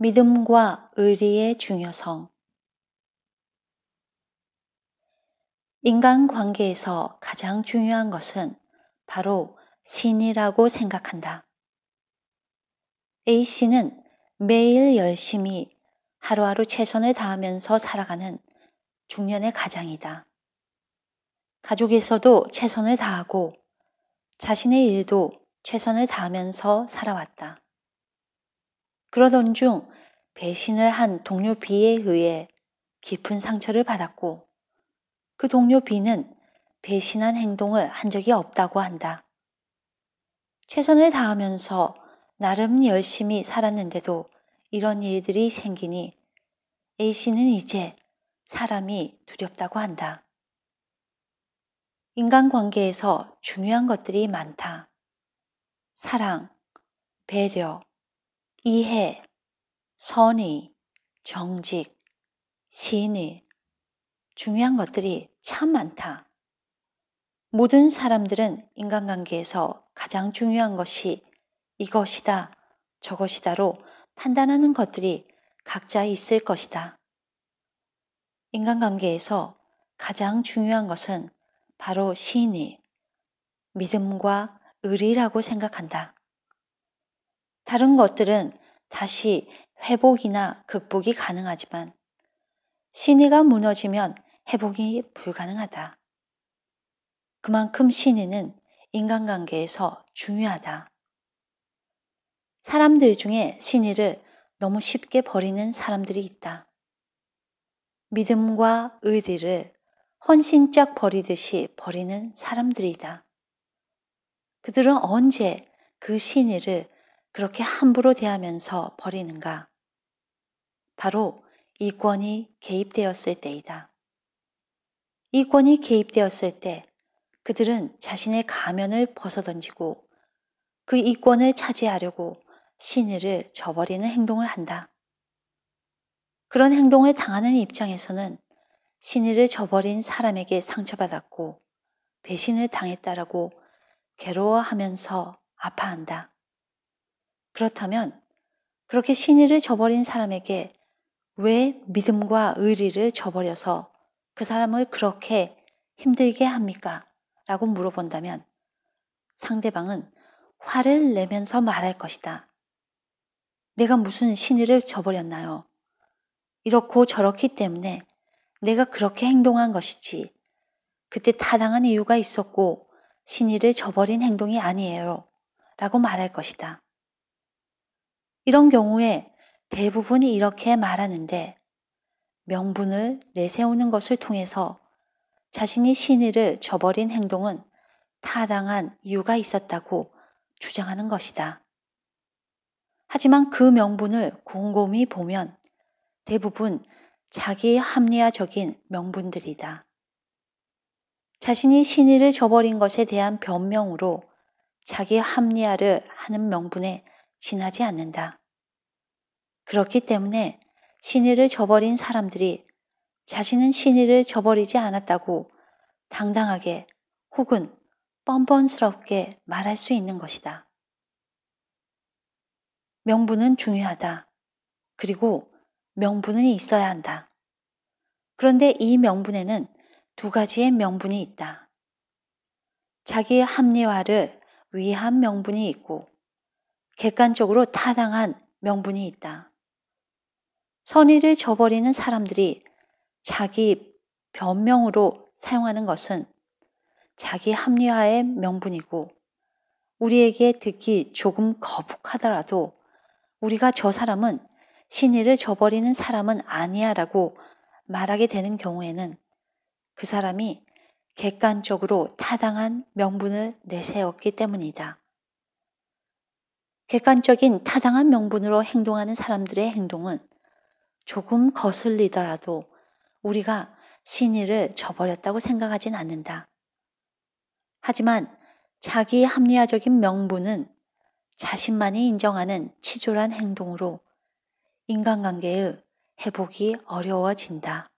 믿음과 의리의 중요성. 인간 관계에서 가장 중요한 것은 바로 신이라고 생각한다. A씨는 매일 열심히 하루하루 최선을 다하면서 살아가는 중년의 가장이다. 가족에서도 최선을 다하고 자신의 일도 최선을 다하면서 살아왔다. 그러던 중 배신을 한 동료 B에 의해 깊은 상처를 받았고 그 동료 B는 배신한 행동을 한 적이 없다고 한다. 최선을 다하면서 나름 열심히 살았는데도 이런 일들이 생기니 A씨는 이제 사람이 두렵다고 한다. 인간관계에서 중요한 것들이 많다. 사랑, 배려, 이해, 선의, 정직, 신의, 중요한 것들이 참 많다. 모든 사람들은 인간관계에서 가장 중요한 것이 이것이다, 저것이다로 판단하는 것들이 각자 있을 것이다. 인간관계에서 가장 중요한 것은 바로 신의 믿음과 의리라고 생각한다. 다른 것들은 다시 회복이나 극복이 가능하지만 신의가 무너지면 회복이 불가능하다. 그만큼 신의는 인간관계에서 중요하다. 사람들 중에 신의를 너무 쉽게 버리는 사람들이 있다. 믿음과 의리를 헌신짝 버리듯이 버리는 사람들이다. 그들은 언제 그 신의를 그렇게 함부로 대하면서 버리는가? 바로 이 권이 개입되었을 때이다. 이 권이 개입되었을 때 그들은 자신의 가면을 벗어던지고 그 이권을 차지하려고 신의를 저버리는 행동을 한다. 그런 행동을 당하는 입장에서는 신의를 저버린 사람에게 상처받았고 배신을 당했다라고 괴로워하면서 아파한다. 그렇다면 그렇게 신의를 저버린 사람에게 왜 믿음과 의리를 저버려서 그 사람을 그렇게 힘들게 합니까? 라고 물어본다면 상대방은 화를 내면서 말할 것이다. 내가 무슨 신의를 저버렸나요? 이렇고 저렇기 때문에 내가 그렇게 행동한 것이지. 그때 타당한 이유가 있었고 신의를 저버린 행동이 아니에요. 라고 말할 것이다. 이런 경우에 대부분이 이렇게 말하는데 명분을 내세우는 것을 통해서 자신이 신의를 저버린 행동은 타당한 이유가 있었다고 주장하는 것이다. 하지만 그 명분을 곰곰이 보면 대부분 자기 의 합리화적인 명분들이다. 자신이 신의를 저버린 것에 대한 변명으로 자기 합리화를 하는 명분에 지나지 않는다. 그렇기 때문에 신의를 저버린 사람들이 자신은 신의를 저버리지 않았다고 당당하게 혹은 뻔뻔스럽게 말할 수 있는 것이다. 명분은 중요하다. 그리고 명분은 있어야 한다. 그런데 이 명분에는 두 가지의 명분이 있다. 자기의 합리화를 위한 명분이 있고 객관적으로 타당한 명분이 있다. 선의를 저버리는 사람들이 자기 변명으로 사용하는 것은 자기 합리화의 명분이고 우리에게 듣기 조금 거북하더라도 우리가 저 사람은 신의를 저버리는 사람은 아니야 라고 말하게 되는 경우에는 그 사람이 객관적으로 타당한 명분을 내세웠기 때문이다. 객관적인 타당한 명분으로 행동하는 사람들의 행동은 조금 거슬리더라도 우리가 신의를 저버렸다고 생각하진 않는다. 하지만 자기 합리화적인 명분은 자신만이 인정하는 치졸한 행동으로 인간관계의 회복이 어려워진다.